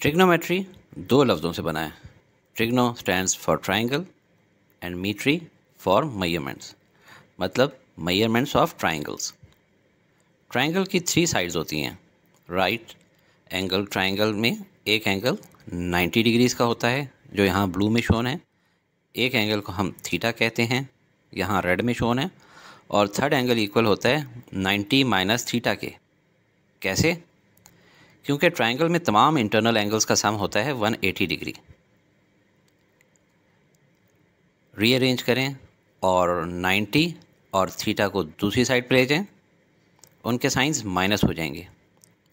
Trigonometry दो लफ्ज़ों से बना है trigono stands for triangle and metry for measurements मतलब मयरमेंट्स ऑफ ट्राइंगल्स ट्राइंगल की थ्री साइड्स होती हैं राइट एंगल ट्राइंगल में एक एंगल 90 डिग्रीज़ का होता है जो यहाँ ब्लू में शोन है एक एंगल को हम थीटा कहते हैं यहाँ रेड में शोन है और थर्ड एंगल इक्वल होता है 90 माइनस थीटा के कैसे क्योंकि ट्रायंगल में तमाम इंटरनल एंगल्स का सम होता है 180 डिग्री रीअरेंज करें और 90 और थीटा को दूसरी साइड पर ले जाएँ उनके साइंस माइनस हो जाएंगे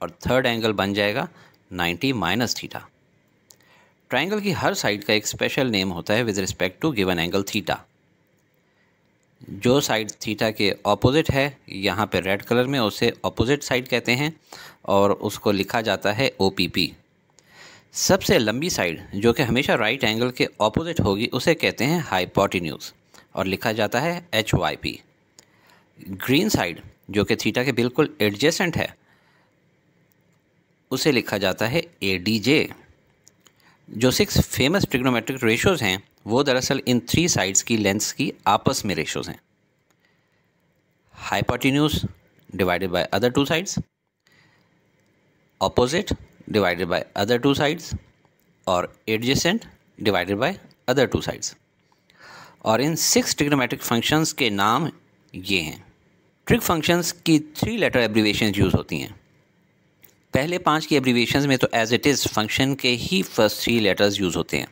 और थर्ड एंगल बन जाएगा 90 माइनस थीटा ट्रायंगल की हर साइड का एक स्पेशल नेम होता है with respect to given angle theta जो साइड थीटा के ऑपोजिट है यहाँ पे रेड कलर में उसे ऑपोजिट साइड कहते हैं और उसको लिखा जाता है ओ सबसे लंबी साइड जो कि हमेशा राइट एंगल के ऑपोजिट होगी उसे कहते हैं हाइपोटिन्यूज और लिखा जाता है H Y P green side जो कि थीटा के बिल्कुल एडजेसेंट है उसे लिखा जाता है ए डी जे जो सिक्स फेमस ट्रिग्नोमेट्रिक रेशोज़ हैं वो दरअसल इन थ्री साइड्स की लेंथ्स की आपस में रेशोज़ हैं hypotenuse divided by other two sides opposite divided by other two sides और adjacent divided by other two sides और इन सिक्स ट्रिग्नोमेट्रिक फंक्शंस के नाम ये हैं ट्रिक फंक्शंस की थ्री लेटर एब्रीवेशन यूज़ होती हैं पहले पांच की एब्रीवेशन में तो एज इट इज़ फंक्शन के ही फर्स्ट थ्री लेटर्स यूज़ होते हैं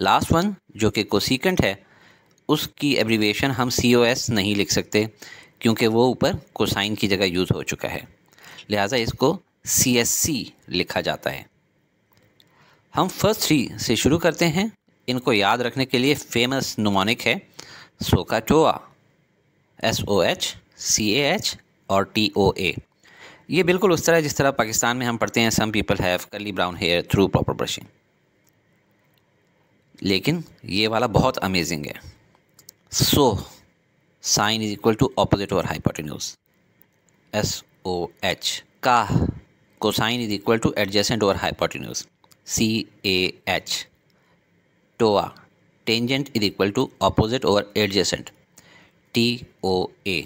लास्ट वन जो कि कोसिकेंट है उसकी एब्रीवेशन हम सी ओ एस नहीं लिख सकते क्योंकि वो ऊपर कोसाइन की जगह यूज़ हो चुका है लिहाजा इसको सी एस सी लिखा जाता है हम फर्स्ट थ्री से शुरू करते हैं इनको याद रखने के लिए फेमस नुमानिक है सोका टोआ S O H C A H और टी ओ ए ये बिल्कुल उस तरह जिस तरह पाकिस्तान में हम पढ़ते हैं some people have curly brown hair through proper brushing लेकिन ये वाला बहुत अमेजिंग है so sine is equal to opposite और हाइपोटेन्यूज एस ओ एच का cosine is equal to adjacent और hypotenuse C A H toa tangent is equal to opposite और adjacent T O A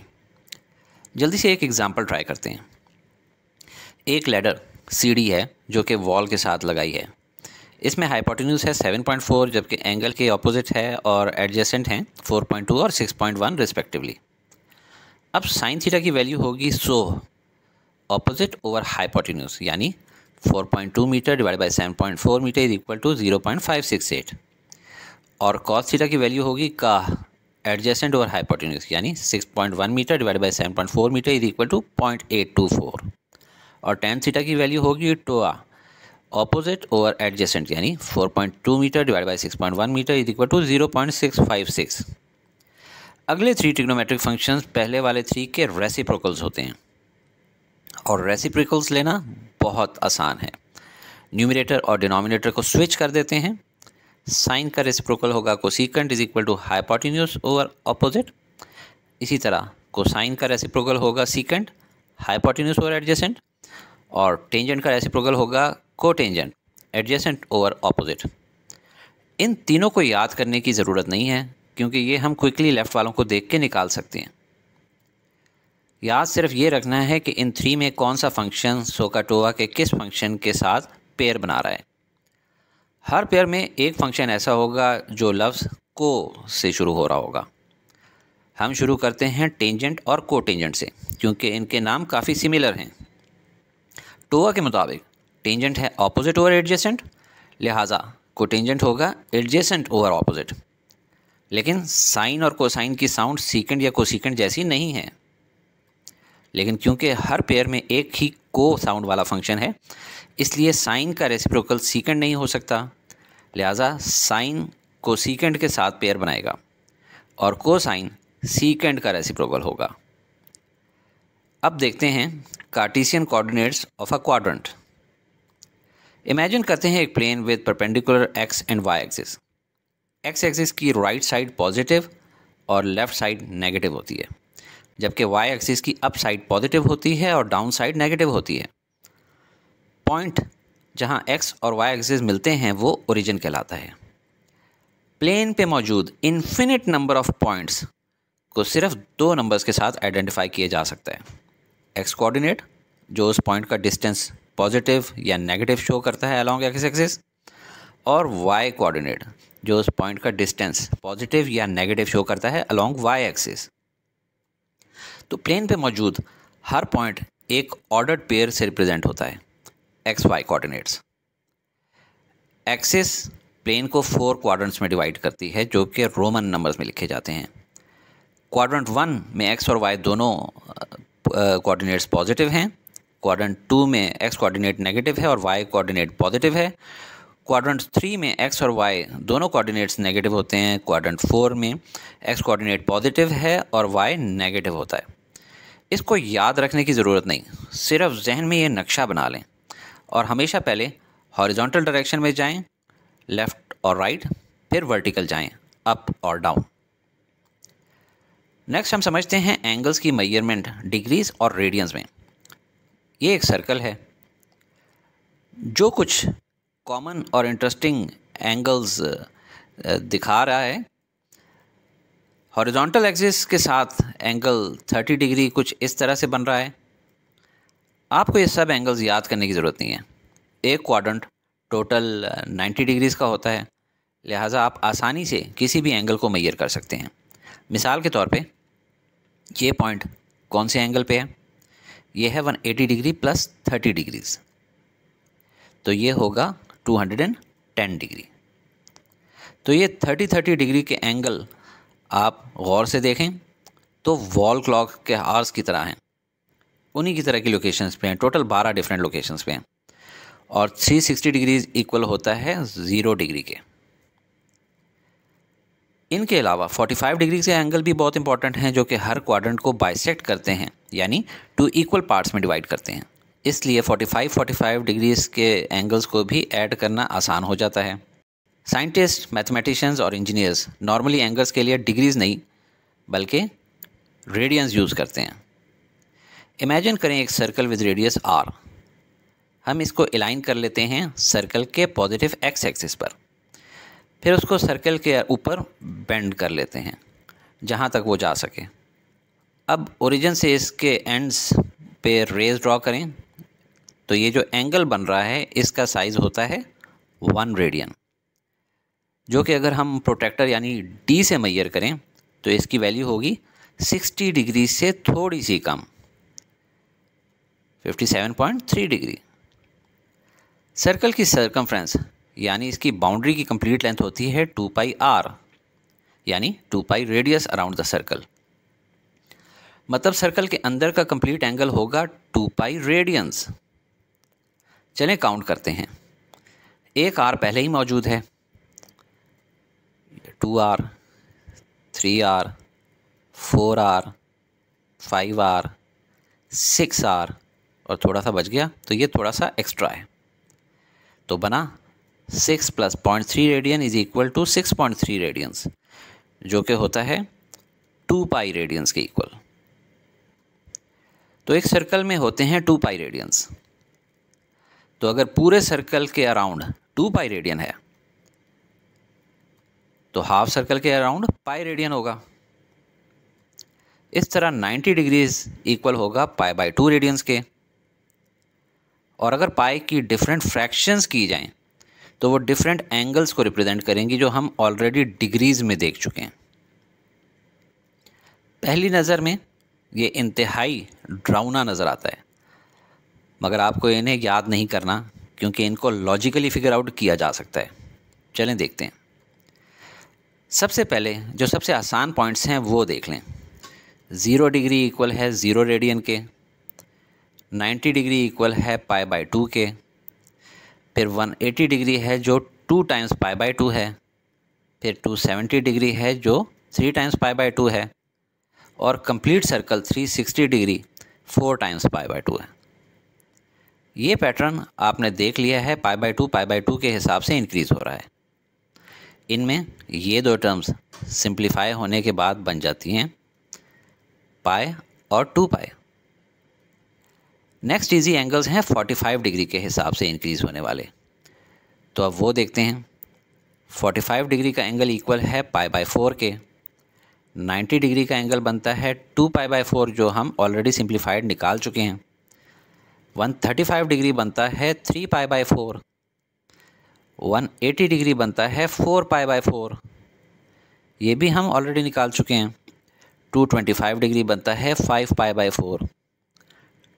जल्दी से एक एग्जाम्पल ट्राई करते हैं एक लेडर सीढ़ी है जो कि वॉल के साथ लगाई है इसमें हाइपोटेन्यूज है 7.4 जबकि एंगल के ऑपोजिट है और एडजेसेंट हैं 4.2 और 6.1 रिस्पेक्टिवली अब साइन थीटा की वैल्यू होगी सो ऑपोजिट ओवर हाइपोटेन्यूज यानी 4.2 metre divide by 7.4 metre is equal to 0.568 और कॉस थीटा की वैल्यू होगी का एडजेसेंट ओवर हाइपोटेन्यूज यानी 6.1 metre divide by 7.4 metre is equal to 0.824 और टेन थीटा की वैल्यू होगी टोआ ऑपोजिट ओवर एडजेसेंट यानी 4.2 metre divide by 6.1 metre is equal to 0.656 अगले थ्री ट्रिग्नोमेट्रिक फंक्शंस पहले वाले थ्री के रेसिप्रोकल्स होते हैं और रेसिप्रोकल्स लेना बहुत आसान है न्यूमिनेटर और डिनोमिनेटर को स्विच कर देते हैं साइन का रेसिप्रोकल होगा cosecant is equal to hypotenuse over opposite इसी तरह कोसाइन का रेसिप्रोकल होगा सीकेंट हाइपोटिन्यूस ओवर एडजेसेंट और टेंजेंट का रेसिप्रोकल होगा कोटेंजेंट एडजेसेंट ओवर ऑपोजिट इन तीनों को याद करने की ज़रूरत नहीं है क्योंकि ये हम क्विकली लेफ़्ट वालों को देख के निकाल सकते हैं याद सिर्फ ये रखना है कि इन थ्री में कौन सा फंक्शन सोकाटोवा के किस फंक्शन के साथ पेयर बना रहा है हर पेयर में एक फंक्शन ऐसा होगा जो लफ्ज़ को से शुरू हो रहा होगा हम शुरू करते हैं टेंजेंट और टेंजेंट से क्योंकि इनके नाम काफ़ी सिमिलर हैं टोवा के मुताबिक टेंजेंट है ऑपोजिट ओवर एडजेसेंट लिहाजा कोटेंजेंट होगा एडजेसेंट ओवर ऑपोजिट लेकिन साइन और कोसाइन की साउंड सीकेंड या कोसीकेंड जैसी नहीं है लेकिन क्योंकि हर पेयर में एक ही को साउंड वाला फंक्शन है इसलिए साइन का रेसिप्रोकल सीकेंड नहीं हो सकता लिहाजा साइन सीकेंड के साथ पेयर बनाएगा और कोसाइन सीकेंड का रेसिप्रोकल होगा अब देखते हैं Cartesian coordinates of a quadrant imagine करते हैं एक plane with perpendicular x and y axis x axis की राइट साइड पॉजिटिव और लेफ्ट साइड नेगेटिव होती है जबकि वाई एक्सिस की अप साइड पॉजिटिव होती है और डाउन साइड नेगेटिव होती है पॉइंट जहां एक्स और वाई एक्सिस मिलते हैं वो ओरिजिन कहलाता है प्लेन पे मौजूद इन्फिनिट नंबर ऑफ पॉइंट्स को सिर्फ दो नंबर्स के साथ आइडेंटिफाई किया जा सकता है एक्स कोऑर्डिनेट जो उस पॉइंट का डिस्टेंस पॉजिटिव या नेगेटिव शो करता है अलॉन्ग एक्स एक्सिस और वाई कोऑर्डिनेट जो उस पॉइंट का डिस्टेंस पॉजिटिव या नेगेटिव शो करता है अलॉन्ग वाई एक्सिस तो प्लेन पे मौजूद हर पॉइंट एक ऑर्डर्ड पेयर से रिप्रेजेंट होता है x y coordinates axis plane को फोर क्वाड्रेंट्स में डिवाइड करती है जो कि रोमन नंबर्स में लिखे जाते हैं क्वाड्रेंट वन में एक्स और वाई दोनों कोऑर्डिनेट्स पॉजिटिव हैं क्वाड्रेंट टू में एक्स कोऑर्डिनेट नेगेटिव है और वाई कोऑर्डिनेट पॉजिटिव है क्वाड्रेंट थ्री में एक्स और वाई दोनों कोऑर्डिनेट्स नेगेटिव होते हैं क्वाड्रेंट फोर में एक्स कोऑर्डिनेट पॉजिटिव है और वाई नेगेटिव होता है इसको याद रखने की ज़रूरत नहीं सिर्फ जहन में ये नक्शा बना लें और हमेशा पहले हॉरिजॉन्टल डायरेक्शन में जाएं लेफ़्ट और राइट फिर वर्टिकल जाएं अप और डाउन नेक्स्ट हम समझते हैं एंगल्स की मैयरमेंट डिग्रीज और रेडियंस में ये एक सर्कल है जो कुछ कॉमन और इंटरेस्टिंग एंगल्स दिखा रहा है हॉरिजॉन्टल एक्सिस के साथ एंगल 30 डिग्री कुछ इस तरह से बन रहा है आपको ये सब एंगल्स याद करने की ज़रूरत नहीं है एक क्वाड्रेंट टोटल 90 डिग्रीज़ का होता है लिहाजा आप आसानी से किसी भी एंगल को मैयर कर सकते हैं मिसाल के तौर पे ये पॉइंट कौन से एंगल पे है ये है 180 डिग्री प्लस 30 डिग्रीज तो ये होगा 210 डिग्री तो ये 30 30 डिग्री के एंगल आप गौर से देखें तो वॉल क्लॉक के आर्स की तरह हैं उन्हीं की तरह की लोकेशंस पे हैं टोटल 12 डिफरेंट लोकेशंस पे हैं और 360 डिग्रीज इक्वल होता है ज़ीरो डिग्री के इनके अलावा 45 डिग्री के एंगल भी बहुत इंपॉर्टेंट हैं जो कि हर क्वाड्रेंट को बाइसेक्ट करते हैं यानी टू इक्वल पार्ट्स में डिवाइड करते हैं इसलिए 45 45 डिग्रीज के एंगल्स को भी ऐड करना आसान हो जाता है साइंटिस्ट मैथमेटिशियंस और इंजीनियर्स नॉर्मली एंगल्स के लिए डिग्रीज नहीं बल्कि रेडियंस यूज़ करते हैं इमेजिन करें एक सर्कल विद रेडियस आर हम इसको अलाइन कर लेते हैं सर्कल के पॉजिटिव एक्स एक्सिस पर फिर उसको सर्कल के ऊपर बेंड कर लेते हैं जहाँ तक वो जा सके अब ओरिजिन से इसके एंड्स पे रेज ड्रॉ करें तो ये जो एंगल बन रहा है इसका साइज़ होता है वन रेडियन जो कि अगर हम प्रोटेक्टर यानी डी से मैयर करें तो इसकी वैल्यू होगी 60 डिग्री से थोड़ी सी कम 57.3 डिग्री सर्कल की सर्कमफ्रेंस यानी इसकी बाउंड्री की कंप्लीट लेंथ होती है टू पाई आर यानी two pi radius around the circle मतलब सर्कल के अंदर का कंप्लीट एंगल होगा टू पाई रेडियंस चले काउंट करते हैं एक आर पहले ही मौजूद है two r three r four r five r six r और थोड़ा सा बच गया तो ये थोड़ा सा एक्स्ट्रा है तो बना six plus point three radian is equal to six point three radians जो कि होता है टू पाई रेडियंस के इक्वल तो एक सर्कल में होते हैं टू पाई रेडियंस तो अगर पूरे सर्कल के अराउंड टू पाई रेडियन है तो हाफ सर्कल के अराउंड पाई रेडियन होगा इस तरह 90 डिग्रीज इक्वल होगा पाई बाई टू रेडियंस के और अगर पाई की डिफरेंट फ्रैक्शंस की जाएं तो वो डिफरेंट एंगल्स को रिप्रेजेंट करेंगी जो हम ऑलरेडी डिग्रीज़ में देख चुके हैं पहली नज़र में ये इंतहाई ड्राउना नज़र आता है मगर आपको इन्हें याद नहीं करना क्योंकि इनको लॉजिकली फिगर आउट किया जा सकता है चलें देखते हैं सबसे पहले जो सबसे आसान पॉइंट्स हैं वो देख लें ज़ीरो डिग्री इक्वल है ज़ीरो रेडियन के नाइन्टी डिग्री इक्वल है पाई बाई टू के फिर 180 डिग्री है जो two times pi by two है फिर 270 डिग्री है जो three times pi by two है और complete circle 360 degree four times pi by two है ये पैटर्न आपने देख लिया है pi by two pi by two के हिसाब से इंक्रीज़ हो रहा है इनमें ये दो टर्म्स सिंप्लीफाई होने के बाद बन जाती हैं पाए और टू पाए नेक्स्ट इजी एंगल्स हैं 45 डिग्री के हिसाब से इंक्रीज़ होने वाले तो अब वो देखते हैं 45 डिग्री का एंगल इक्वल है पाई बाय फोर के 90 डिग्री का एंगल बनता है टू पाई बाय फोर जो हम ऑलरेडी सिंप्लीफाइड निकाल चुके हैं 135 डिग्री बनता है three pi by four one degree बनता है फोर पाई बाय फोर ये भी हम ऑलरेडी निकाल चुके हैं 225 डिग्री बनता है five pi by four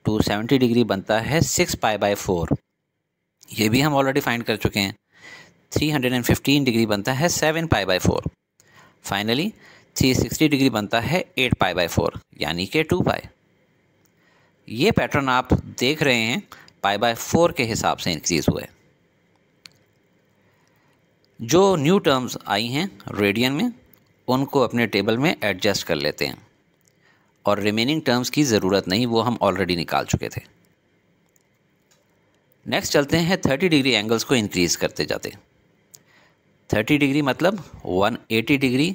two seventy degree बनता है सिक्स पाई बाय फोर ये भी हम ऑलरेडी फाइंड कर चुके हैं three hundred and fifteen degree बनता है seven pi by four finally three sixty degree बनता है एट पाई बाय फोर यानी कि टू पाई ये पैटर्न आप देख रहे हैं पाई बाय फोर के हिसाब से इंक्रीज हुए जो न्यू टर्म्स आई हैं रेडियन में उनको अपने टेबल में एडजस्ट कर लेते हैं और रिमेनिंग टर्म्स की ज़रूरत नहीं वो हम ऑलरेडी निकाल चुके थे नेक्स्ट चलते हैं थर्टी डिग्री एंगल्स को इंक्रीज़ करते जाते थर्टी डिग्री मतलब वन एटी डिग्री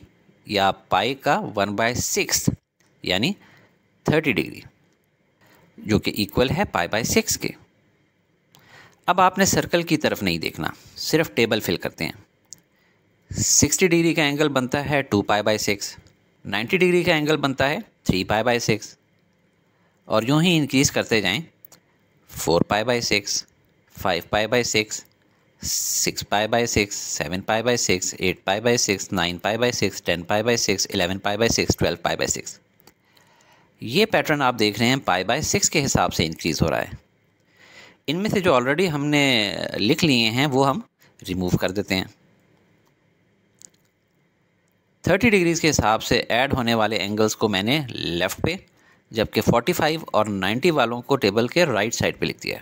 या पाई का वन बाय सिक्स यानी थर्टी डिग्री जो कि इक्वल है पाई बाय सिक्स के अब आपने सर्कल की तरफ नहीं देखना सिर्फ टेबल फिल करते हैं सिक्सटी डिग्री का एंगल बनता है two pi by six ninety degree का एंगल बनता है थ्री पाई बाई सिक्स और यूँ ही इंक्रीज़ करते जाएं four pi by six five pi by six six pi by six seven pi by six eight pi by six nine pi by six ten pi by six eleven pi by six twelve pi by six ये pattern आप देख रहे हैं pi by six के हिसाब से increase हो रहा है इनमें से जो ऑलरेडी हमने लिख लिए हैं वो हम रिमूव कर देते हैं 30 डिग्रीज़ के हिसाब से ऐड होने वाले एंगल्स को मैंने लेफ़्ट पे जबकि 45 और 90 वालों को टेबल के राइट साइड पे लिख दिया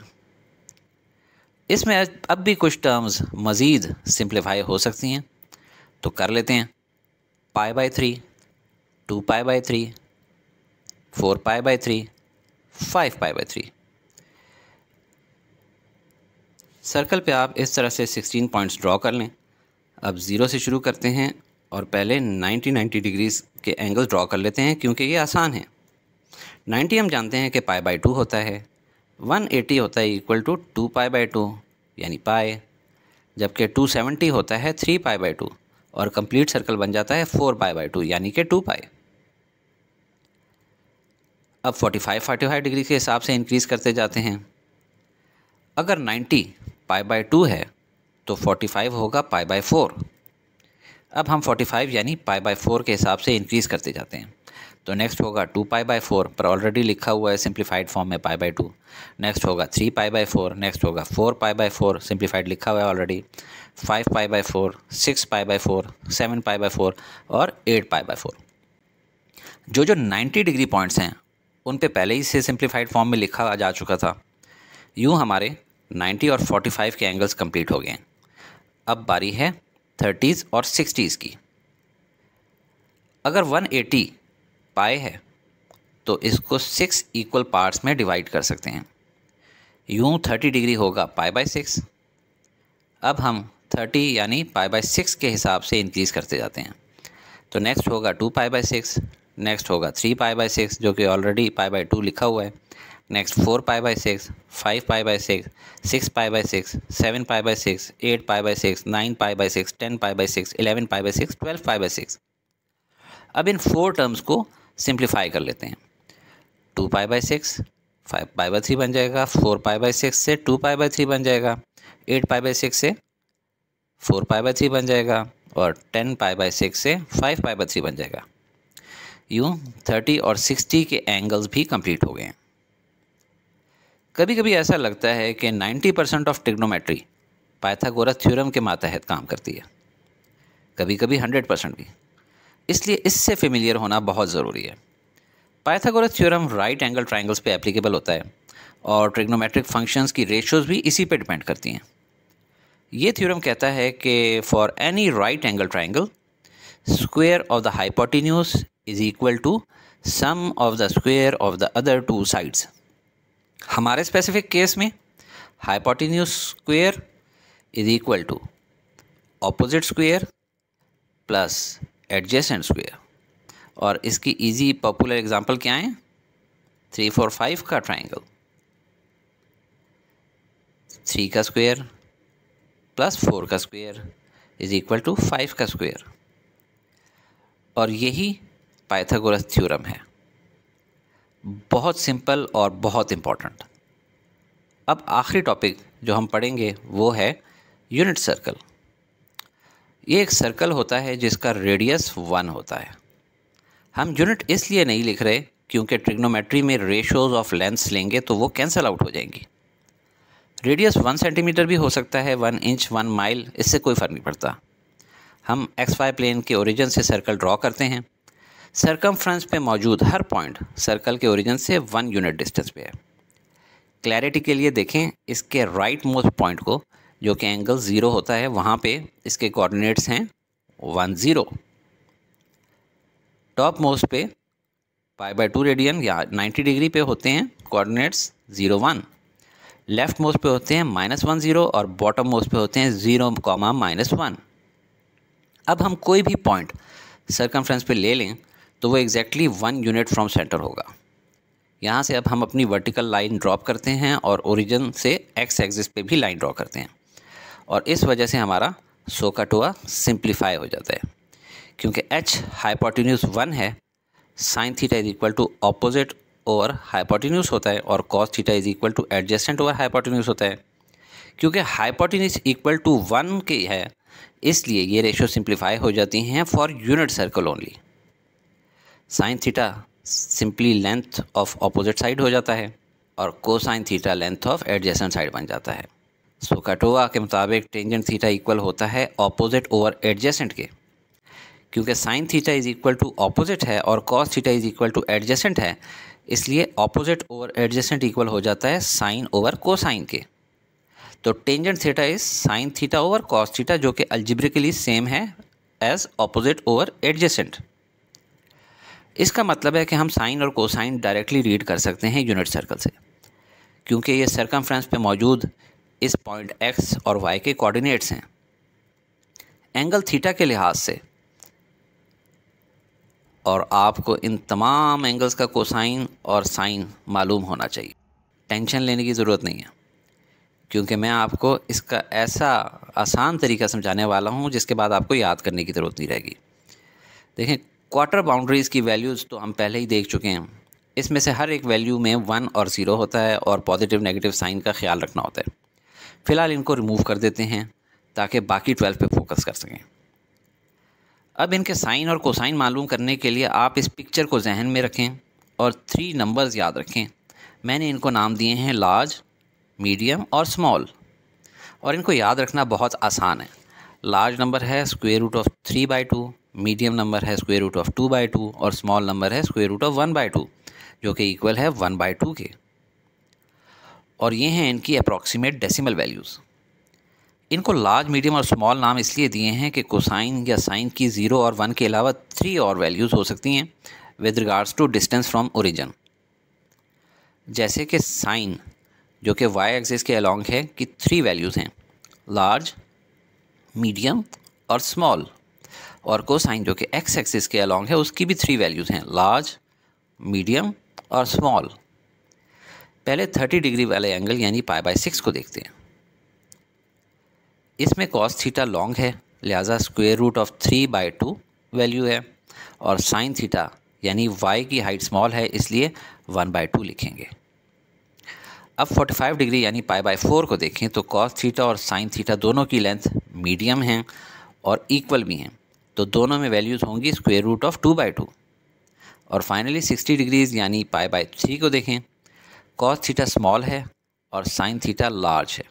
इसमें अब भी कुछ टर्म्स मज़ीद सिंप्लीफाई हो सकती हैं तो कर लेते हैं pi by three two pi by three four pi by three five pi by three circle पे आप इस तरह से 16 पॉइंट्स ड्रॉ कर लें अब ज़ीरो से शुरू करते हैं और पहले 90 90 डिग्रीज़ के एंगल ड्रॉ कर लेते हैं क्योंकि ये आसान है 90 हम जानते हैं कि पाई बाई टू होता है 180 होता है equal to two pi by two यानी पाए जबकि 270 होता है थ्री पाई बाई टू और कंप्लीट सर्कल बन जाता है फोर पाई बाई टू यानी कि टू पाए अब 45 45 डिग्री के हिसाब से इंक्रीज़ करते जाते हैं अगर 90 पाई बाई टू है तो 45 होगा पाई बाई फोर अब हम 45 यानी पाई बाई फोर के हिसाब से इंक्रीज़ करते जाते हैं तो नेक्स्ट होगा टू पाई बाई फोर पर ऑलरेडी लिखा हुआ है सिंप्लीफाइड फॉर्म में पाई बाई टू नेक्स्ट होगा three pi by four next होगा four pi by four simplified लिखा हुआ है already five pi by four six pi by four seven pi by four और एट पाई बाई फोर जो जो ninety degree points हैं उन पे पहले ही से सिंप्लीफाइड फॉर्म में लिखा जा चुका था यूँ हमारे नाइन्टी और फोर्टी फाइव के एंगल्स कम्प्लीट हो गए हैं अब बारी है थर्टीज़ और सिक्सटीज़ की अगर 180 पाए है तो इसको सिक्स इक्वल पार्ट्स में डिवाइड कर सकते हैं यूँ थर्टी डिग्री होगा पाई बाय सिक्स अब हम थर्टी यानी पाई बाय सिक्स के हिसाब से इंक्रीज़ करते जाते हैं तो नेक्स्ट होगा two pi by six next होगा थ्री पाई बाय सिक्स जो कि ऑलरेडी पाई बाय टू लिखा हुआ है next four pi by six five pi by six six pi by six seven pi by six eight pi by six nine pi by six ten pi by six eleven pi by six twelve pi by six अब इन four terms को simplify कर लेते हैं to pi by six five pi by three बन जाएगा four pi by six से two pi by three बन जाएगा एट पाई बाई सिक्स से फोर पाई बाई थ्री बन जाएगा और टेन पाई बाई सिक्स से फाइव पाई बाई थ्री बन जाएगा यूँ थर्टी और सिक्सटी के एंगल्स भी कंप्लीट हो गए हैं कभी कभी ऐसा लगता है कि 90 percent of trigonometry Pythagoras theorem के मातहत काम करती है कभी कभी 100 परसेंट भी इसलिए इससे फेमिलियर होना बहुत ज़रूरी है Pythagoras theorem right angle triangles पे एप्लीकेबल होता है और ट्रिग्नोमेट्रिक फंक्शंस की रेशियोज़ भी इसी पे डिपेंड करती हैं ये थ्योरम कहता है कि for any right angle triangle square of the hypotenuse is equal to sum of the square of the other two sides हमारे स्पेसिफिक केस में hypotenuse square is equal to opposite square plus adjacent square और इसकी easy popular example क्या है three four five का triangle three का square plus four का square is equal to five का स्क्वेयर और यही पाइथागोरस थ्योरम है बहुत सिंपल और बहुत इम्पॉर्टेंट अब आखिरी टॉपिक जो हम पढ़ेंगे वो है यूनिट सर्कल ये एक सर्कल होता है जिसका रेडियस वन होता है हम यूनिट इसलिए नहीं लिख रहे क्योंकि ट्रिग्नोमेट्री में रेशोज़ ऑफ लेंथ्स लेंगे तो वो कैंसिल आउट हो जाएंगी रेडियस वन सेंटीमीटर भी हो सकता है वन इंच वन माइल इससे कोई फ़र्क नहीं पड़ता हम एक्स वाई प्लेन के ओरिजिन से सर्कल ड्रॉ करते हैं फ्रेंस पे मौजूद हर पॉइंट सर्कल के ओरिजिन से वन यूनिट डिस्टेंस पे है क्लैरिटी के लिए देखें इसके राइट मोस्ट पॉइंट को जो कि एंगल ज़ीरो होता है वहाँ पे इसके कोऑर्डिनेट्स हैं वन ज़ीरो टॉप मोस्ट पे पाई बाई टू रेडियन या नाइन्टी डिग्री पे होते हैं coordinates zero one left most पे होते हैं माइनस वन ज़ीरो और बॉटम मोस्ट पे होते हैं ज़ीरो कॉमा माइनस वन अब हम कोई भी पॉइंट फ्रेंस पे ले लें तो वो exactly one unit from centre होगा यहाँ से अब हम अपनी वर्टिकल लाइन ड्रॉप करते हैं और ओरिजिन से एक्स एक्सिस पे भी लाइन ड्रॉ करते हैं और इस वजह से हमारा सोकाटोआ सिंप्लीफाई हो जाता है क्योंकि एच हाइपोटिन्यूस वन है sine theta is equal to opposite over hypotenuse होता है और cos theta is equal to adjacent over hypotenuse होता है क्योंकि हाइपोटिन्यूस इक्वल टू वन के है इसलिए ये रेशियो सिंप्लीफाई हो जाती हैं for unit circle only sine theta simply length of opposite side हो जाता है और cosine theta length of adjacent side बन जाता है सो कटोवा के मुताबिक टेंजेंट थीटा इक्वल होता है ऑपोजिट ओवर एडजेसेंट के क्योंकि sine theta is equal to opposite है और cos theta is equal to adjacent है इसलिए ऑपोजिट ओवर एडजेसेंट इक्वल हो जाता है साइन ओवर कोसाइन के तो tangent theta is sine theta over cos theta जो कि अल्जिब्रिकली सेम है एज ऑपोजिट ओवर एडजेसेंट इसका मतलब है कि हम साइन और कोसाइन डायरेक्टली रीड कर सकते हैं यूनिट सर्कल से क्योंकि ये सर्कम फ्रेंस पर मौजूद इस पॉइंट एक्स और वाई के कोऑर्डिनेट्स हैं एंगल थीटा के लिहाज से और आपको इन तमाम एंगल्स का कोसाइन और साइन मालूम होना चाहिए टेंशन लेने की ज़रूरत नहीं है क्योंकि मैं आपको इसका ऐसा आसान तरीका समझाने वाला हूँ जिसके बाद आपको याद करने की ज़रूरत नहीं रहेगी देखें क्वार्टर बाउंड्रीज़ की वैल्यूज़ तो हम पहले ही देख चुके हैं इसमें से हर एक वैल्यू में वन और ज़ीरो होता है और पॉजिटिव नेगेटिव साइन का ख्याल रखना होता है फ़िलहाल इनको रिमूव कर देते हैं ताकि बाकी ट्वेल्व पे फोकस कर सकें अब इनके साइन और कोसाइन मालूम करने के लिए आप इस पिक्चर को जहन में रखें और थ्री नंबर्स याद रखें मैंने इनको नाम दिए हैं लार्ज मीडियम और स्मॉल और इनको याद रखना बहुत आसान है लार्ज नंबर है square root of three by two medium number है square root of two by two और स्मॉल नंबर है square root of one by two जो कि इक्वल है वन बाई टू के और ये हैं इनकी अप्रॉक्सीमेट डेसिमल वैल्यूज़ इनको लार्ज मीडियम और स्मॉल नाम इसलिए दिए हैं कि कोसाइन या साइन की ज़ीरो और वन के अलावा थ्री और वैल्यूज़ हो सकती हैं with regards to distance from origin जैसे कि साइन जो कि वाई एक्सिस के अलॉन्ग है कि थ्री वैल्यूज़ हैं लार्ज मीडियम और स्मॉल और कोसाइन जो कि एक्स एक्सिस के अलॉन्ग है उसकी भी थ्री वैल्यूज़ हैं लार्ज मीडियम और स्मॉल पहले थर्टी डिग्री वाले एंगल यानी पाई बाय सिक्स को देखते हैं इसमें कॉस थीटा लॉन्ग है लिहाजा square root of three by two value है और साइन थीटा यानी वाई की हाइट स्मॉल है इसलिए वन बाई टू लिखेंगे अब 45 डिग्री यानी पाई बाय फोर को देखें तो कॉस थीटा और साइन थीटा दोनों की लेंथ मीडियम हैं और इक्वल भी हैं तो दोनों में वैल्यूज़ होंगी square root of two by two और फाइनली 60 डिग्रीज यानी पाई बाय थ्री को देखें कॉस थीटा स्मॉल है और साइन थीटा लार्ज है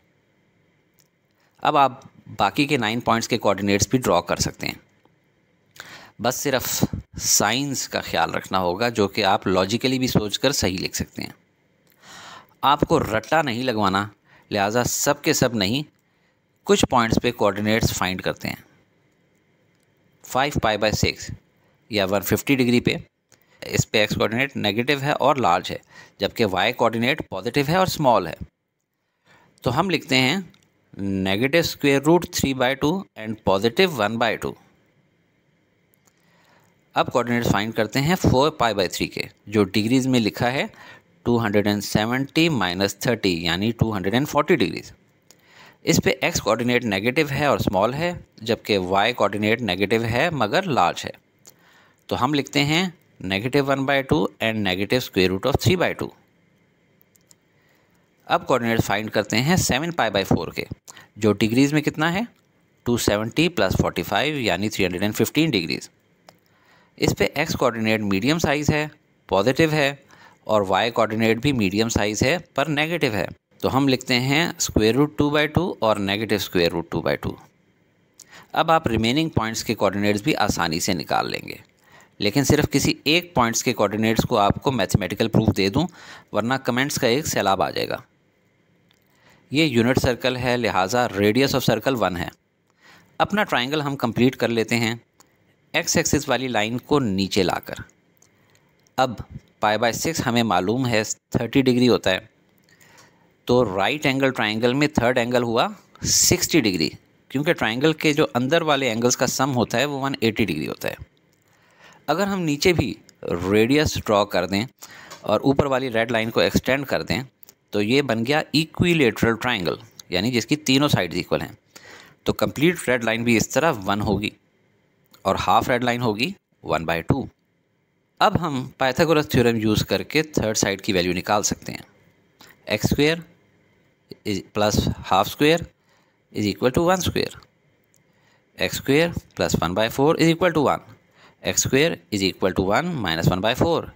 अब आप बाकी के नाइन पॉइंट्स के कोऑर्डिनेट्स भी ड्रॉ कर सकते हैं बस सिर्फ साइंस का ख्याल रखना होगा जो कि आप लॉजिकली भी सोच कर सही लिख सकते हैं आपको रट्टा नहीं लगवाना लिहाजा सब के सब नहीं कुछ पॉइंट्स पे कोऑर्डिनेट्स फाइंड करते हैं फाइव पाई बाय सिक्स या वन फिफ्टी डिग्री पे इस पे एक्स कोऑर्डिनेट नेगेटिव है और लार्ज है जबकि वाई कोऑर्डिनेट पॉजिटिव है और स्मॉल है तो हम लिखते हैं negative square root three by two and positive one by two अब कोऑर्डिनेट्स फाइंड करते हैं फोर पाई बाय थ्री के जो डिग्रीज में लिखा है 270 माइनस थर्टी यानी 240 डिग्रीज इस पे एक्स कोऑर्डिनेट नेगेटिव है और स्मॉल है जबकि वाई कोऑर्डिनेट नेगेटिव है मगर लार्ज है तो हम लिखते हैं negative one by two and negative square root of three by two अब कोऑर्डिनेट फाइंड करते हैं सेवन पाई बाई फोर के जो डिग्रीज़ में कितना है two seventy plus forty five यानी three hundred and fifteen degrees इस पे एक्स कोऑर्डिनेट मीडियम साइज़ है पॉजिटिव है और y कोऑर्डिनेट भी मीडियम साइज़ है पर नेगेटिव है तो हम लिखते हैं square root two by two और negative square root two by two अब आप रिमेनिंग पॉइंट्स के कोऑर्डिनेट्स भी आसानी से निकाल लेंगे लेकिन सिर्फ किसी एक पॉइंट्स के कोऑर्डिनेट्स को आपको मैथमेटिकल प्रूफ दे दूं वरना कमेंट्स का एक सैलाब आ जाएगा ये यूनिट सर्कल है लिहाजा रेडियस ऑफ सर्कल वन है अपना ट्राइंगल हम कंप्लीट कर लेते हैं एक्स एक्सिस वाली लाइन को नीचे लाकर अब पाई बाय सिक्स हमें मालूम है थर्टी डिग्री होता है तो राइट एंगल ट्राइंगल में थर्ड एंगल हुआ सिक्सटी डिग्री क्योंकि ट्राइंगल के जो अंदर वाले एंगल्स का सम होता है वो वन एटी डिग्री होता है अगर हम नीचे भी रेडियस ड्रॉ कर दें और ऊपर वाली रेड लाइन को एक्सटेंड कर दें तो ये बन गया इक्विलेटरल ट्राइंगल यानी जिसकी तीनों साइड इक्वल हैं तो कंप्लीट रेड लाइन भी इस तरह वन होगी और हाफ रेड लाइन होगी वन बाई टू अब हम पाइथागोरस थ्योरम यूज़ करके थर्ड साइड की वैल्यू निकाल सकते हैं x square plus half square is equal to one square x square plus one by four is equal to one x square is equal to one minus one by four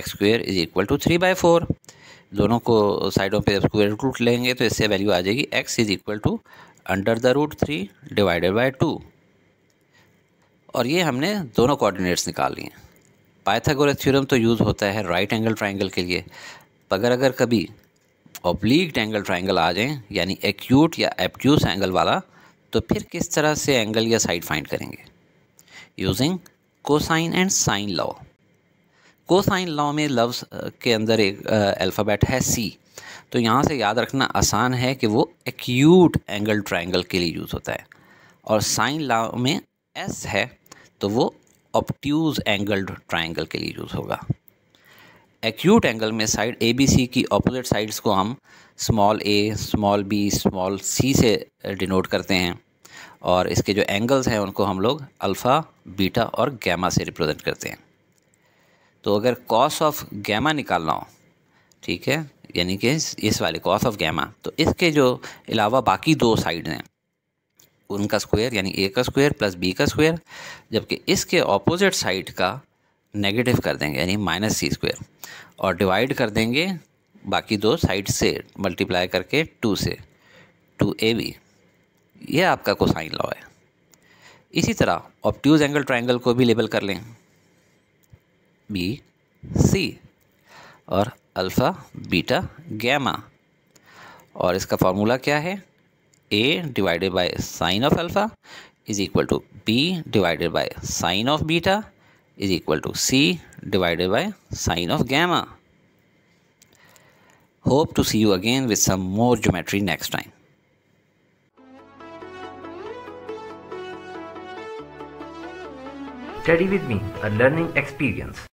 x square is equal to three by four दोनों को साइडों पे square root लेंगे तो इससे value आ जाएगी x is equal to under the root three divided by two और ये हमने दोनों कोऑर्डिनेट्स निकाल लिए हैं पाइथागोरस थ्योरम तो यूज़ होता है राइट एंगल ट्राइंगल के लिए मगर अगर कभी ओब्लिक एंगल ट्राइंगल आ जाएँ यानी एक्यूट या एप्क्यूस एंगल वाला तो फिर किस तरह से एंगल या साइड फाइंड करेंगे using cosine and sine law cosine law में लव्स के अंदर एक अल्फ़ाबेट है सी तो यहाँ से याद रखना आसान है कि वो एक्यूट एंगल ट्राइंगल के लिए यूज़ होता है और साइन लॉ में एस है तो वो ऑप्ट्यूज एंगल्ड ट्राइंगल के लिए यूज़ होगा एक्यूट एंगल में साइड ए बी सी की अपोजिट साइड्स को हम small a small b small c से डिनोट करते हैं और इसके जो एंगल्स हैं उनको हम लोग अल्फ़ा बीटा और गैमा से रिप्रेजेंट करते हैं तो अगर कॉस ऑफ गैमा निकालना हो ठीक है यानी कि इस वाले कॉस ऑफ गैमा तो इसके जो अलावा बाकी दो साइड हैं उनका स्क्वायर यानी ए का स्क्वायर प्लस बी का स्क्वायर जबकि इसके ऑपोजिट साइड का नेगेटिव कर देंगे यानी माइनस सी स्क्वायर और डिवाइड कर देंगे बाकी दो साइड से मल्टीप्लाई करके टू से टू ए बी यह आपका कोसाइन लॉ है इसी तरह ऑप्टूज एंगल ट्राइंगल को भी लेबल कर लें बी सी और अल्फ़ा बीटा गैमा और इसका फार्मूला क्या है a divided by sine of alpha is equal to b divided by sine of beta is equal to c divided by sine of gamma. Hope to see you again with some more geometry next time. Study with me, a learning experience.